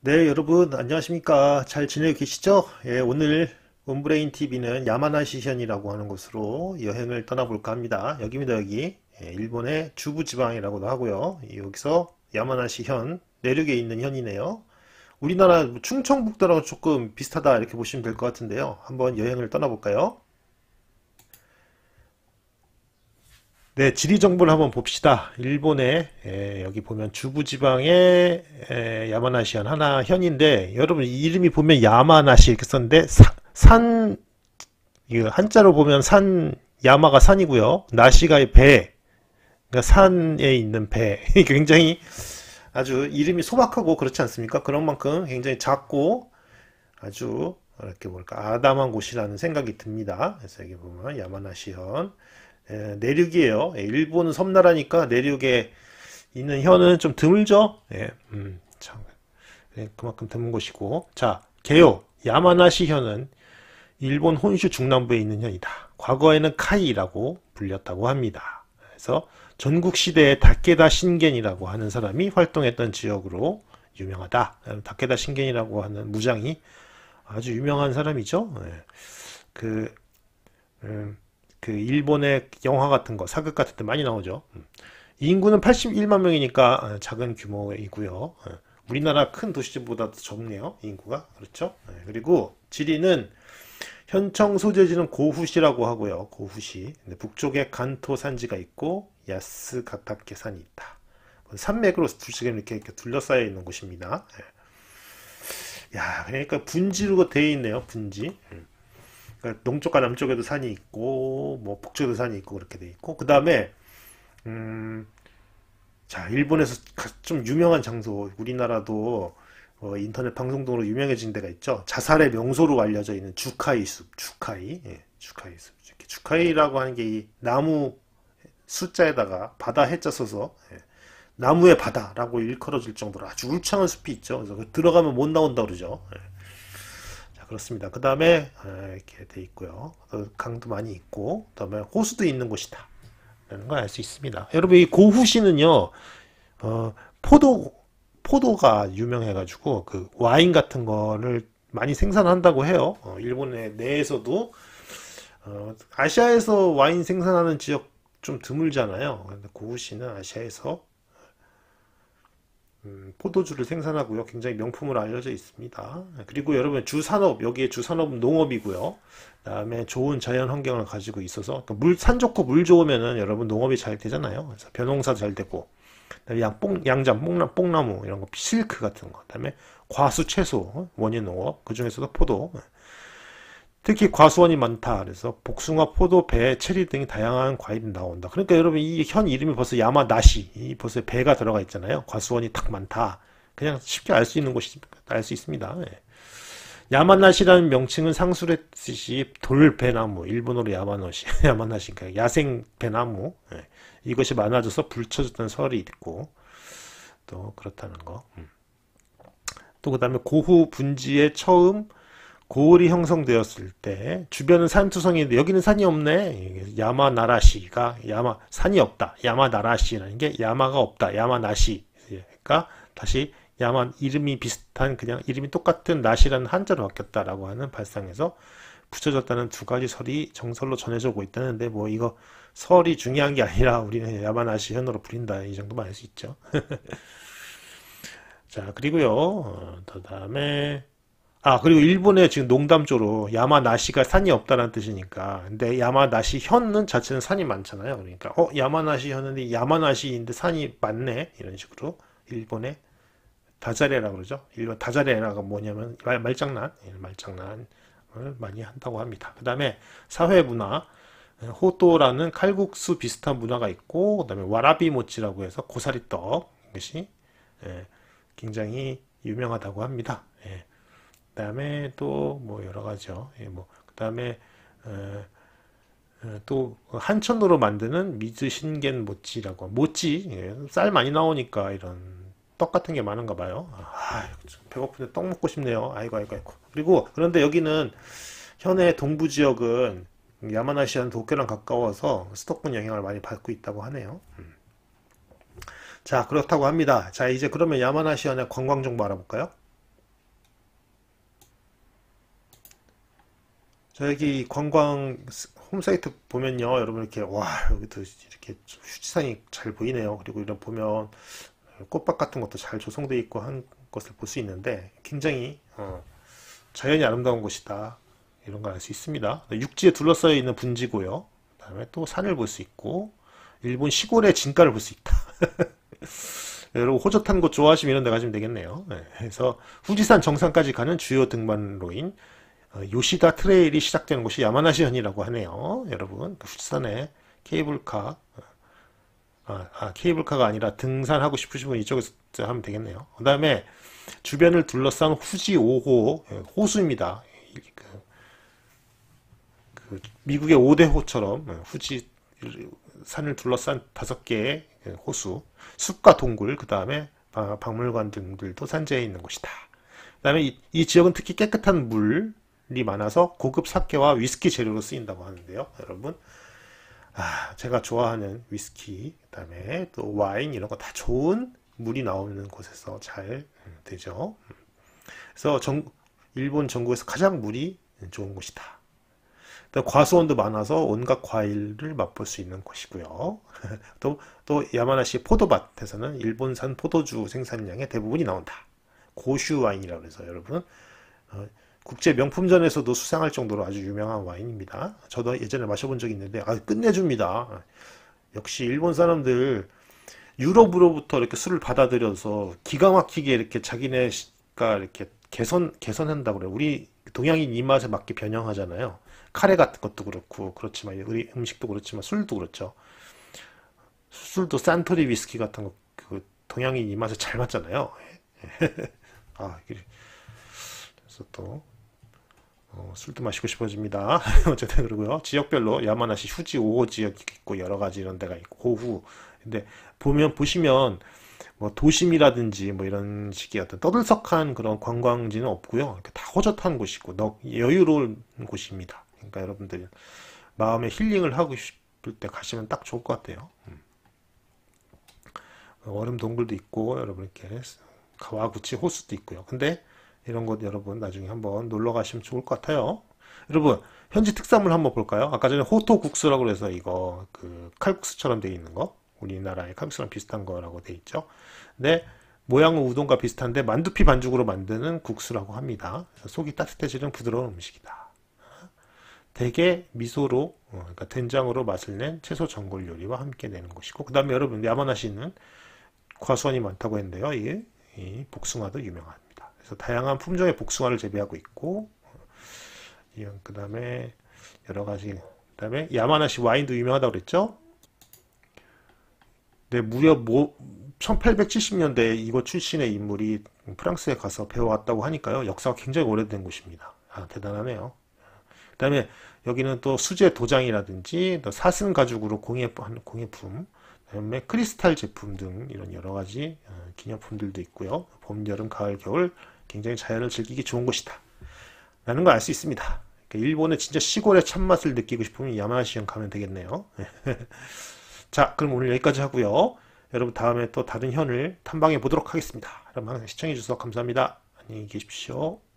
네 여러분 안녕하십니까 잘 지내고 계시죠 예, 오늘 온브레인 TV는 야마나 시현이라고 하는 곳으로 여행을 떠나볼까 합니다 여기입니다 여기 예, 일본의 주부 지방이라고도 하고요 여기서 야마나시 현 내륙에 있는 현이네요 우리나라 뭐 충청북도랑 조금 비슷하다 이렇게 보시면 될 것 같은데요 한번 여행을 떠나볼까요 네, 지리 정보를 한번 봅시다. 일본에 에, 여기 보면 주부 지방의 에, 야마나시현 하나 현인데 여러분 이름이 보면 야마나시 이렇게 썼는데 사, 산 이거 한자로 보면 산 야마가 산이고요. 나시가 배. 그러니까 산에 있는 배. 굉장히 아주 이름이 소박하고 그렇지 않습니까? 그런 만큼 굉장히 작고 아주 이렇게 뭘까 아담한 곳이라는 생각이 듭니다. 그래서 여기 보면 야마나시현 예, 내륙이에요. 예, 일본은 섬나라니까 내륙에 있는 현은 좀 드물죠. 예, 음, 참, 예, 그만큼 드문 곳이고. 자, 개요 야마나시 현은 일본 혼슈 중남부에 있는 현이다. 과거에는 카이라고 불렸다고 합니다. 그래서 전국 시대에 다케다 신겐이라고 하는 사람이 활동했던 지역으로 유명하다. 다케다 신겐이라고 하는 무장이 아주 유명한 사람이죠. 예, 그 음, 그 일본의 영화 같은 거 사극 같은 데 많이 나오죠. 음. 인구는 81만 명이니까 어, 작은 규모이고요. 어, 우리나라 큰 도시보다 도 적네요. 인구가 그렇죠. 네, 그리고 지리는 현청 소재지는 고후시라고 하고요. 고후시. 북쪽에 간토 산지가 있고 야스가타케 산이 있다. 뭐 산맥으로 둘지 이렇게, 이렇게 둘러싸여 있는 곳입니다. 네. 야, 그러니까 분지로 되어 있네요. 분지. 음. 그러니까 동쪽과 남쪽에도 산이 있고 뭐 북쪽에도 산이 있고 그렇게 돼 있고 그 다음에 음, 자 일본에서 좀 유명한 장소 우리나라도 어, 인터넷 방송 등으로 유명해진 데가 있죠. 자살의 명소로 알려져 있는 주카이 숲, 주카이, 예, 주카이 숲. 이렇게 주카이라고 하는 게 이 나무 숫자에다가 바다 해자 써서 예, 나무의 바다라고 일컬어질 정도로 아주 울창한 숲이 있죠. 그래서 그 들어가면 못 나온다 그러죠. 예. 그렇습니다. 그 다음에 이렇게 돼 있고요. 그 강도 많이 있고, 그 다음에 호수도 있는 곳이다. 라는 걸 알 수 있습니다. 여러분, 이 고후시는요, 어, 포도, 포도가 유명해가지고, 그 와인 같은 거를 많이 생산한다고 해요. 어, 일본의 내에서도, 어, 아시아에서 와인 생산하는 지역 좀 드물잖아요. 근데 고후시는 아시아에서 음, 포도주를 생산하고요. 굉장히 명품으로 알려져 있습니다. 그리고 여러분 주산업 여기에 주산업은 농업이고요. 그다음에 좋은 자연 환경을 가지고 있어서 그러니까 물산 좋고 물 좋으면은 여러분 농업이 잘 되잖아요. 그래서 벼농사 잘 되고 그다음에 양뽕 양잠 뽕나 뽕나무 이런 거 실크 같은 거 그다음에 과수 채소 원예 농업 그 중에서도 포도 특히 과수원이 많다. 그래서 복숭아, 포도, 배, 체리 등이 다양한 과일이 나온다. 그러니까 여러분 이 현 이름이 벌써 야마나시, 이 벌써 배가 들어가 있잖아요. 과수원이 딱 많다. 그냥 쉽게 알 수 있는 곳이 알 수 있습니다. 예. 야마나시라는 명칭은 상술의 뜻이 돌배나무, 일본어로 야마나시 야마나시니까 야생 배나무. 예. 이것이 많아져서 불쳐졌던 설이 있고 또 그렇다는 거. 음. 또그 다음에 고후 분지의 처음 고을이 형성되었을 때 주변은 산투성인데 여기는 산이 없네. 야마나라시가 야마 산이 없다. 야마나라시라는 게 야마가 없다. 야마나시. 그러니까 다시 야마 이름이 비슷한 그냥 이름이 똑같은 나시라는 한자로 바뀌었다라고 하는 발상에서 붙여졌다는 두 가지 설이 정설로 전해져 오고 있다는데 뭐 이거 설이 중요한 게 아니라 우리는 야마나시 현으로 부린다이 정도만 알 수 있죠. 자 그리고요 어, 그 다음에 아 그리고 일본에 지금 농담조로 야마나시가 산이 없다는 뜻이니까 근데 야마나시 현은 자체는 산이 많잖아요 그러니까 어 야마나시 현인데 야마나시인데 산이 많네 이런 식으로 일본에 다자레라 그러죠 일본 다자레라가 뭐냐면 말, 말장난 예, 말장난을 많이 한다고 합니다 그 다음에 사회 문화 예, 호또라는 칼국수 비슷한 문화가 있고 그 다음에 와라비모찌라고 해서 고사리떡 이것이 예, 굉장히 유명하다고 합니다 예. 다음에 또 뭐 여러 가지요. 예, 뭐 그다음에 어, 어, 또 그 한천으로 만드는 미즈 신겐 모찌라고 모찌 예, 쌀 많이 나오니까 이런 떡 같은 게 많은가 봐요. 아, 배고픈데 떡 먹고 싶네요. 아이고 아이고 아이고. 그리고 그런데 여기는 현의 동부 지역은 야마나시한 도쿄랑 가까워서 스톡군 영향을 많이 받고 있다고 하네요. 음. 자 그렇다고 합니다. 자 이제 그러면 야마나시현의 관광 정보 알아볼까요? 저기 네. 관광 홈사이트 보면요, 여러분 이렇게 와 여기도 이렇게 휴지산이 잘 보이네요. 그리고 이런 보면 꽃밭 같은 것도 잘조성돼 있고 한 것을 볼 수 있는데 굉장히 어, 자연이 아름다운 곳이다 이런 걸 알 수 있습니다. 네, 육지에 둘러싸여 있는 분지고요. 그다음에 또 산을 볼 수 있고 일본 시골의 진가를 볼 수 있다. 네, 여러분 호젓한 곳 좋아하시면 이런 데 가시면 되겠네요. 네, 그래서 후지산 정상까지 가는 주요 등반로인 어, 요시다 트레일이 시작되는 곳이 야마나시현이라고 하네요. 여러분 후 부산에 케이블카 어, 아, 아, 케이블카가 아니라 등산하고 싶으신 분 이쪽에서 하면 되겠네요. 그 다음에 주변을 둘러싼 후지 5호 예, 호수입니다. 그, 그 미국의 5대 호처럼 예, 후지 산을 둘러싼 다섯 개의 예, 호수, 숲과 동굴, 그 다음에 박물관 등들도 산재해 있는 곳이다. 그 다음에 이, 이 지역은 특히 깨끗한 물, 알코올이 많아서 고급 사케와 위스키 재료로 쓰인다고 하는데요. 여러분, 아, 제가 좋아하는 위스키, 그다음에 또 와인 이런 거 다 좋은 물이 나오는 곳에서 잘 되죠. 그래서 정, 일본 전국에서 가장 물이 좋은 곳이다. 또 과수원도 많아서 온갖 과일을 맛볼 수 있는 곳이고요. 또, 또 야마나시 포도밭에서는 일본산 포도주 생산량의 대부분이 나온다. 고슈 와인이라고 해서 여러분 어, 국제 명품전에서도 수상할 정도로 아주 유명한 와인입니다. 저도 예전에 마셔본 적이 있는데 아 끝내줍니다. 역시 일본 사람들 유럽으로부터 이렇게 술을 받아들여서 기가 막히게 이렇게 자기네가 이렇게 개선 개선한다고 그래요. 우리 동양인 입맛에 맞게 변형하잖아요. 카레 같은 것도 그렇고 그렇지만 우리 음식도 그렇지만 술도 그렇죠. 술도 산토리 위스키 같은 거그 동양인 입맛에 잘 맞잖아요. 아, 그래서 또 어, 술도 마시고 싶어집니다. 어쨌든 그러고요. 지역별로 야마나시 휴지 오호 지역 있고 여러 가지 이런 데가 있고 호후. 근데 보면 보시면 뭐 도심이라든지 뭐 이런 식의 어떤 떠들썩한 그런 관광지는 없고요. 이렇게 다 허젓한 곳이고 넉 여유로운 곳입니다. 그러니까 여러분들 마음에 힐링을 하고 싶을 때 가시면 딱 좋을 것 같아요. 음. 얼음 동굴도 있고 여러분 이렇게 가와구치 호수도 있고요. 근데 이런 곳 여러분 나중에 한번 놀러 가시면 좋을 것 같아요. 여러분 현지 특산물 한번 볼까요? 아까 전에 호토국수라고 해서 이거 그 칼국수처럼 되어 있는 거 우리나라의 칼국수랑 비슷한 거라고 되어 있죠. 근데 네, 모양은 우동과 비슷한데 만두피 반죽으로 만드는 국수라고 합니다. 그래서 속이 따뜻해지는 부드러운 음식이다. 대게 미소로 어, 그러니까 된장으로 맛을 낸 채소 전골 요리와 함께 내는 것이고 그 다음에 여러분 야만하시는 과수원이 많다고 했는데요. 이, 이 복숭아도 유명한 그래서 다양한 품종의 복숭아를 재배하고 있고 그 다음에 여러 가지 그 다음에 야마나시 와인도 유명하다고 그랬죠 네, 무려 뭐 1870년대에 이곳 출신의 인물이 프랑스에 가서 배워왔다고 하니까요. 역사가 굉장히 오래된 곳입니다. 아, 대단하네요. 그 다음에 여기는 또 수제 도장이라든지 또 사슴 가죽으로 공예, 공예품, 그다음에 크리스탈 제품 등 이런 여러 가지 어, 기념품들도 있고요. 봄, 여름, 가을, 겨울 굉장히 자연을 즐기기 좋은 곳이다. 라는 걸 알 수 있습니다. 그러니까 일본의 진짜 시골의 참맛을 느끼고 싶으면 야마시현 가면 되겠네요. 자, 그럼 오늘 여기까지 하고요. 여러분 다음에 또 다른 현을 탐방해 보도록 하겠습니다. 여러분 항상 시청해 주셔서 감사합니다. 안녕히 계십시오.